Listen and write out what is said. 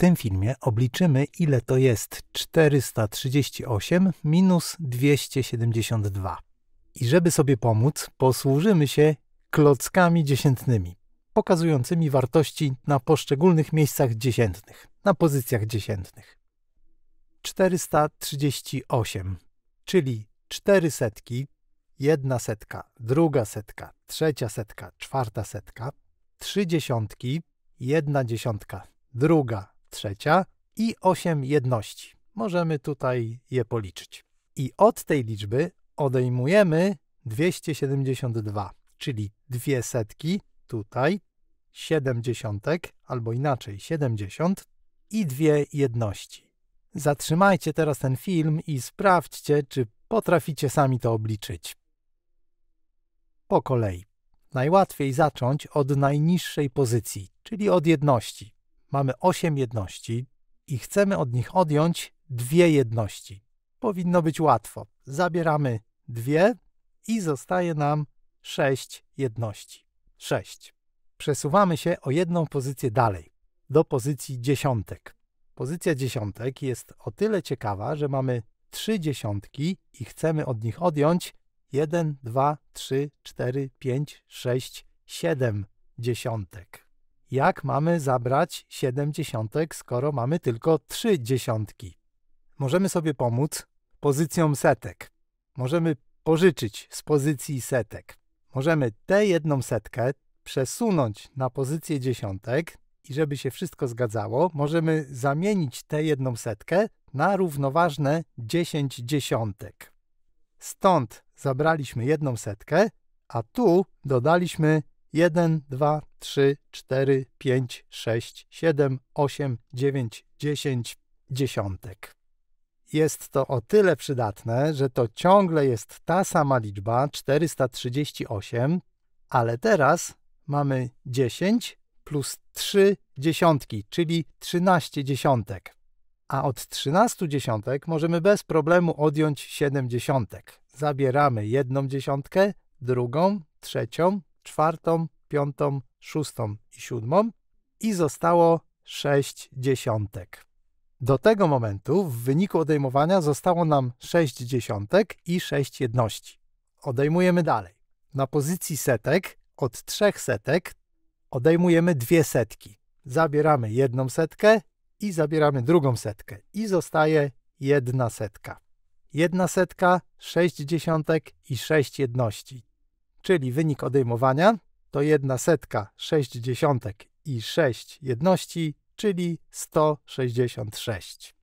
tym filmie obliczymy, ile to jest 438 minus 272. I żeby sobie pomóc, posłużymy się klockami dziesiętnymi, pokazującymi wartości na poszczególnych miejscach dziesiętnych, na pozycjach dziesiętnych. 438, czyli 4 setki, jedna setka, druga setka, trzecia setka, czwarta setka, trzy dziesiątki, jedna dziesiątka, druga, trzecia i 8 jedności. Możemy tutaj je policzyć. I od tej liczby odejmujemy 272, czyli dwie setki tutaj, 70 albo inaczej 70 i dwie jedności. Zatrzymajcie teraz ten film i sprawdźcie, czy potraficie sami to obliczyć. Po kolei. Najłatwiej zacząć od najniższej pozycji, czyli od jedności mamy 8 jedności i chcemy od nich odjąć dwie jedności. Powinno być łatwo. Zabieramy dwie i zostaje nam 6 jedności. 6. Przesuwamy się o jedną pozycję dalej, do pozycji dziesiątek. Pozycja dziesiątek jest o tyle ciekawa, że mamy trzy dziesiątki i chcemy od nich odjąć 1, 2, 3, 4, 5, 6, 7 dziesiątek. Jak mamy zabrać 7 dziesiątek, skoro mamy tylko 3 dziesiątki? Możemy sobie pomóc pozycją setek. Możemy pożyczyć z pozycji setek. Możemy tę jedną setkę przesunąć na pozycję dziesiątek i żeby się wszystko zgadzało, możemy zamienić tę jedną setkę na równoważne 10 dziesiątek. Stąd zabraliśmy jedną setkę, a tu dodaliśmy 1, 2, 3, 4, 5, 6, 7, 8, 9, 10 dziesiątek. Jest to o tyle przydatne, że to ciągle jest ta sama liczba 438, ale teraz mamy 10 plus 3 dziesiątki, czyli 13 dziesiątek. A od 13 dziesiątek możemy bez problemu odjąć 7 dziesiątek. Zabieramy jedną dziesiątkę, drugą, trzecią, czwartą, piątą, szóstą i siódmą i zostało sześć dziesiątek. Do tego momentu w wyniku odejmowania zostało nam sześć dziesiątek i sześć jedności. Odejmujemy dalej. Na pozycji setek od trzech setek odejmujemy dwie setki. Zabieramy jedną setkę i zabieramy drugą setkę i zostaje jedna setka. Jedna setka, sześć dziesiątek i sześć jedności czyli wynik odejmowania, to jedna setka 6 dziesiątek i 6 jedności, czyli 166.